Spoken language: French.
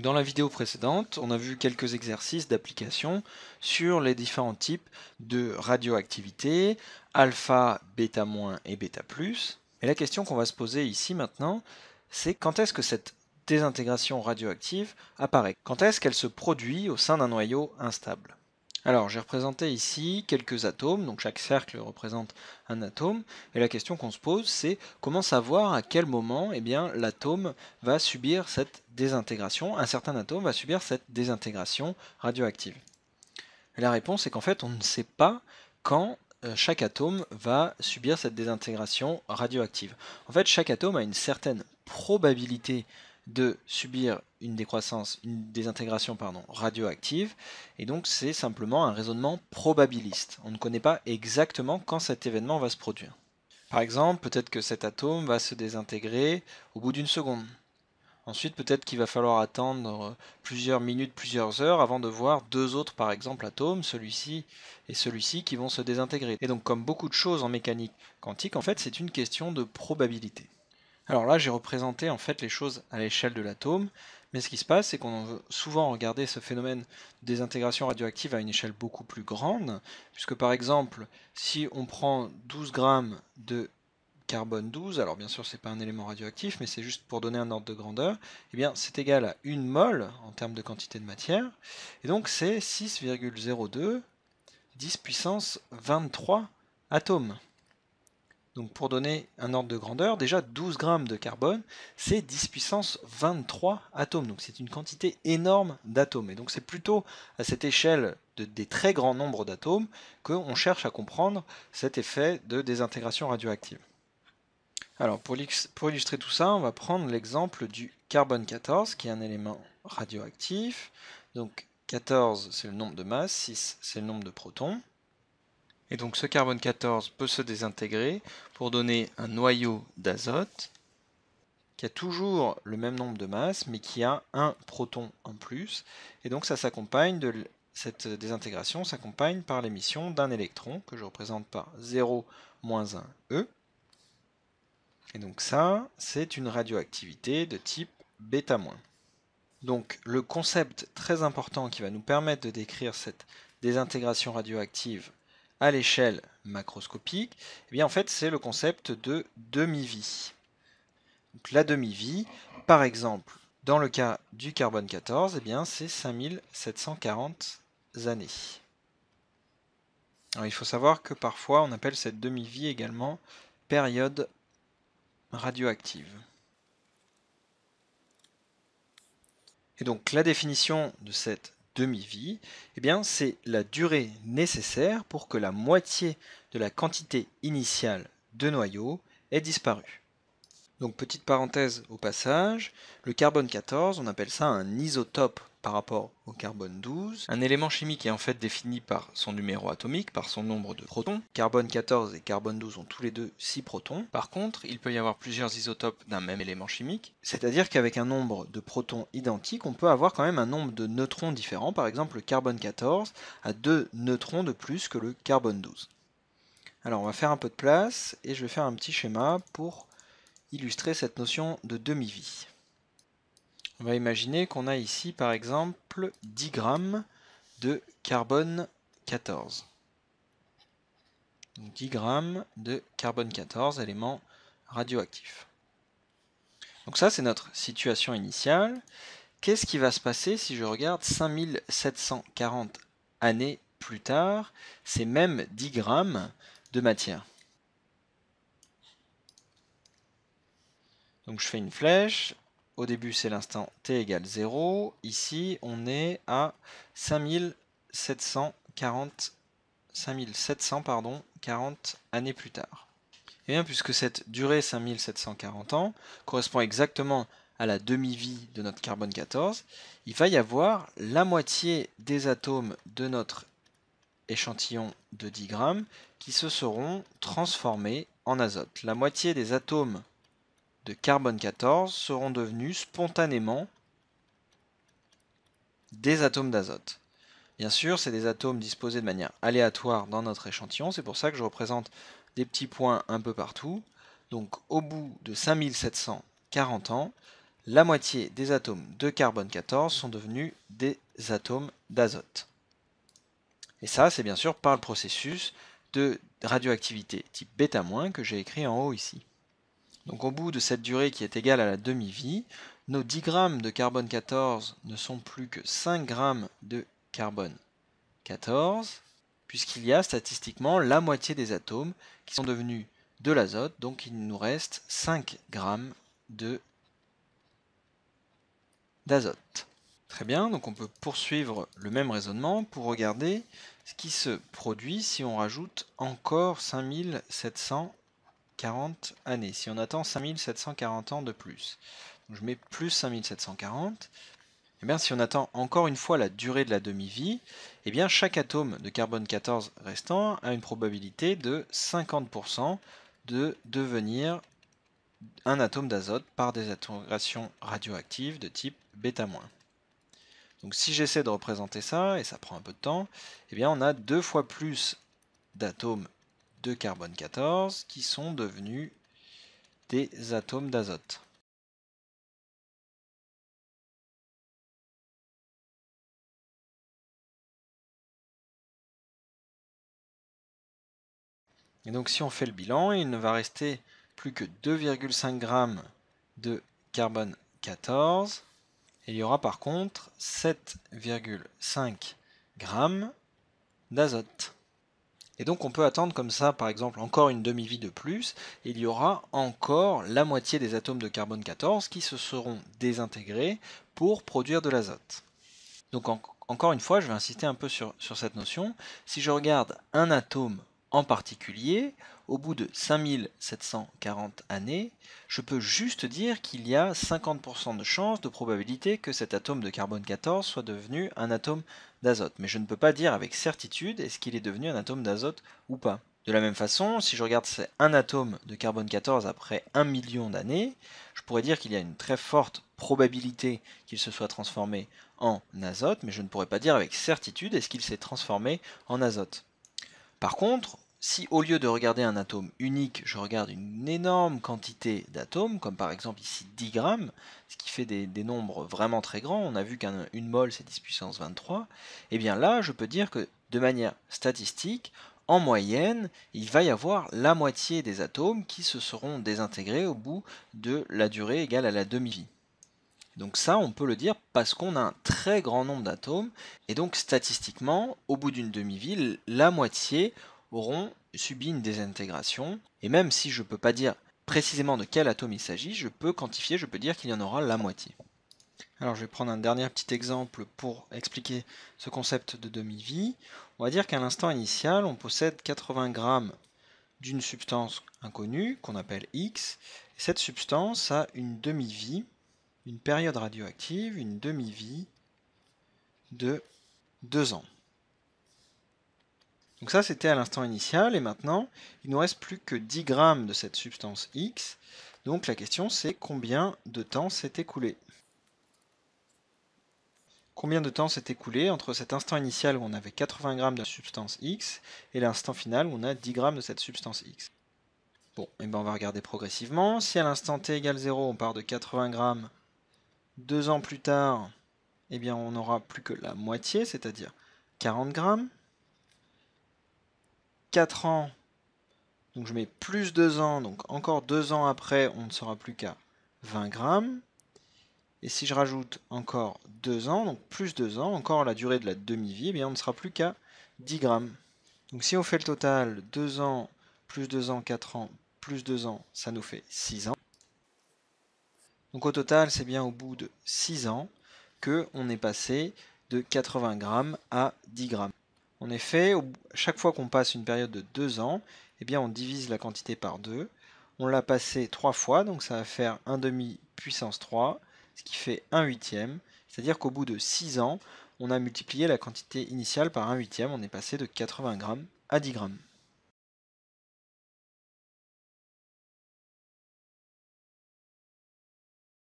dans la vidéo précédente, on a vu quelques exercices d'application sur les différents types de radioactivité, alpha, bêta- et bêta+. Et la question qu'on va se poser ici maintenant, c'est quand est-ce que cette désintégration radioactive apparaît Quand est-ce qu'elle se produit au sein d'un noyau instable alors j'ai représenté ici quelques atomes, donc chaque cercle représente un atome, et la question qu'on se pose c'est comment savoir à quel moment eh bien l'atome va subir cette désintégration, un certain atome va subir cette désintégration radioactive. la réponse est qu'en fait on ne sait pas quand euh, chaque atome va subir cette désintégration radioactive. En fait chaque atome a une certaine probabilité de subir une décroissance, une désintégration pardon, radioactive, et donc c'est simplement un raisonnement probabiliste. On ne connaît pas exactement quand cet événement va se produire. Par exemple, peut-être que cet atome va se désintégrer au bout d'une seconde. Ensuite, peut-être qu'il va falloir attendre plusieurs minutes, plusieurs heures avant de voir deux autres, par exemple, atomes, celui-ci et celui-ci, qui vont se désintégrer. Et donc, comme beaucoup de choses en mécanique quantique, en fait, c'est une question de probabilité. Alors là, j'ai représenté en fait les choses à l'échelle de l'atome, mais ce qui se passe, c'est qu'on veut souvent regarder ce phénomène désintégration radioactive à une échelle beaucoup plus grande, puisque par exemple, si on prend 12 grammes de carbone 12, alors bien sûr c'est pas un élément radioactif, mais c'est juste pour donner un ordre de grandeur, eh bien c'est égal à une mole en termes de quantité de matière, et donc c'est 6,02 10 puissance 23 atomes. Donc pour donner un ordre de grandeur, déjà 12 grammes de carbone, c'est 10 puissance 23 atomes. Donc c'est une quantité énorme d'atomes. Et donc c'est plutôt à cette échelle de, des très grands nombres d'atomes qu'on cherche à comprendre cet effet de désintégration radioactive. Alors pour, pour illustrer tout ça, on va prendre l'exemple du carbone 14, qui est un élément radioactif. Donc 14 c'est le nombre de masse, 6 c'est le nombre de protons. Et donc ce carbone 14 peut se désintégrer pour donner un noyau d'azote qui a toujours le même nombre de masses, mais qui a un proton en plus. Et donc ça s'accompagne de cette désintégration s'accompagne par l'émission d'un électron que je représente par 0 1 E. Et donc ça, c'est une radioactivité de type bêta-. Donc le concept très important qui va nous permettre de décrire cette désintégration radioactive à l'échelle macroscopique, eh bien en fait c'est le concept de demi-vie. la demi-vie, par exemple, dans le cas du carbone 14, eh bien c'est 5740 années. il faut savoir que parfois on appelle cette demi-vie également période radioactive. Et donc la définition de cette demi-vie, eh bien c'est la durée nécessaire pour que la moitié de la quantité initiale de noyaux ait disparu. Donc petite parenthèse au passage, le carbone 14, on appelle ça un isotope par rapport au carbone 12. Un élément chimique est en fait défini par son numéro atomique, par son nombre de protons. Carbone 14 et carbone 12 ont tous les deux 6 protons. Par contre, il peut y avoir plusieurs isotopes d'un même élément chimique, c'est-à-dire qu'avec un nombre de protons identiques, on peut avoir quand même un nombre de neutrons différents. Par exemple, le carbone 14 a 2 neutrons de plus que le carbone 12. Alors on va faire un peu de place et je vais faire un petit schéma pour illustrer cette notion de demi-vie. On va imaginer qu'on a ici par exemple 10 grammes de carbone 14. Donc 10 grammes de carbone 14, élément radioactif. Donc ça c'est notre situation initiale. Qu'est-ce qui va se passer si je regarde 5740 années plus tard ces mêmes 10 grammes de matière Donc je fais une flèche, au début c'est l'instant t égale 0. Ici on est à 5740, pardon, 40 années plus tard. Et eh bien puisque cette durée 5740 ans correspond exactement à la demi-vie de notre carbone 14, il va y avoir la moitié des atomes de notre échantillon de 10 grammes qui se seront transformés en azote. La moitié des atomes de carbone 14 seront devenus spontanément des atomes d'azote. Bien sûr, c'est des atomes disposés de manière aléatoire dans notre échantillon, c'est pour ça que je représente des petits points un peu partout. Donc au bout de 5740 ans, la moitié des atomes de carbone 14 sont devenus des atomes d'azote. Et ça, c'est bien sûr par le processus de radioactivité type bêta- que j'ai écrit en haut ici. Donc au bout de cette durée qui est égale à la demi-vie, nos 10 g de carbone 14 ne sont plus que 5 g de carbone 14, puisqu'il y a statistiquement la moitié des atomes qui sont devenus de l'azote, donc il nous reste 5 g d'azote. Très bien, donc on peut poursuivre le même raisonnement pour regarder ce qui se produit si on rajoute encore 5700 années. Si on attend 5740 ans de plus, je mets plus 5740, et eh bien, si on attend encore une fois la durée de la demi-vie, et eh bien, chaque atome de carbone 14 restant a une probabilité de 50% de devenir un atome d'azote par des atomes radioactive de type bêta-. Donc si j'essaie de représenter ça, et ça prend un peu de temps, eh bien on a deux fois plus d'atomes de carbone 14 qui sont devenus des atomes d'azote. Et donc si on fait le bilan, il ne va rester plus que 2,5 g de carbone 14. Et il y aura par contre 7,5 g d'azote. Et donc on peut attendre comme ça, par exemple, encore une demi-vie de plus, et il y aura encore la moitié des atomes de carbone 14 qui se seront désintégrés pour produire de l'azote. Donc encore une fois, je vais insister un peu sur cette notion. Si je regarde un atome en particulier, au bout de 5740 années, je peux juste dire qu'il y a 50% de chance de probabilité que cet atome de carbone 14 soit devenu un atome d'azote, mais je ne peux pas dire avec certitude est-ce qu'il est devenu un atome d'azote ou pas. De la même façon, si je regarde un atome de carbone 14 après un million d'années, je pourrais dire qu'il y a une très forte probabilité qu'il se soit transformé en azote, mais je ne pourrais pas dire avec certitude est-ce qu'il s'est transformé en azote. Par contre, si au lieu de regarder un atome unique, je regarde une énorme quantité d'atomes, comme par exemple ici 10 grammes, ce qui fait des, nombres vraiment très grands, on a vu qu'une molle mole c'est 10 puissance 23, et eh bien là je peux dire que de manière statistique, en moyenne, il va y avoir la moitié des atomes qui se seront désintégrés au bout de la durée égale à la demi-vie. Donc ça, on peut le dire parce qu'on a un très grand nombre d'atomes, et donc statistiquement, au bout d'une demi-vie, la moitié auront subi une désintégration. Et même si je ne peux pas dire précisément de quel atome il s'agit, je peux quantifier, je peux dire qu'il y en aura la moitié. Alors je vais prendre un dernier petit exemple pour expliquer ce concept de demi-vie. On va dire qu'à l'instant initial, on possède 80 grammes d'une substance inconnue qu'on appelle X. cette substance a une demi-vie, une période radioactive, une demi-vie de 2 ans. Donc ça, c'était à l'instant initial, et maintenant, il nous reste plus que 10 grammes de cette substance X. Donc la question, c'est combien de temps s'est écoulé Combien de temps s'est écoulé entre cet instant initial où on avait 80 grammes de substance X et l'instant final où on a 10 grammes de cette substance X Bon, et eh ben on va regarder progressivement. Si à l'instant t égale 0, on part de 80 grammes, deux ans plus tard, eh bien on n'aura plus que la moitié, c'est-à-dire 40 grammes. 4 ans, donc je mets plus 2 ans, donc encore 2 ans après, on ne sera plus qu'à 20 grammes. Et si je rajoute encore 2 ans, donc plus 2 ans, encore la durée de la demi-vie, eh bien on ne sera plus qu'à 10 grammes. Donc si on fait le total 2 ans, plus 2 ans, 4 ans, plus 2 ans, ça nous fait 6 ans. Donc au total, c'est bien au bout de 6 ans qu'on est passé de 80 grammes à 10 grammes. En effet, chaque fois qu'on passe une période de 2 ans, eh bien on divise la quantité par 2. On l'a passé 3 fois, donc ça va faire 1 demi puissance 3, ce qui fait 1 huitième. C'est-à-dire qu'au bout de 6 ans, on a multiplié la quantité initiale par 1 huitième, on est passé de 80 grammes à 10 grammes.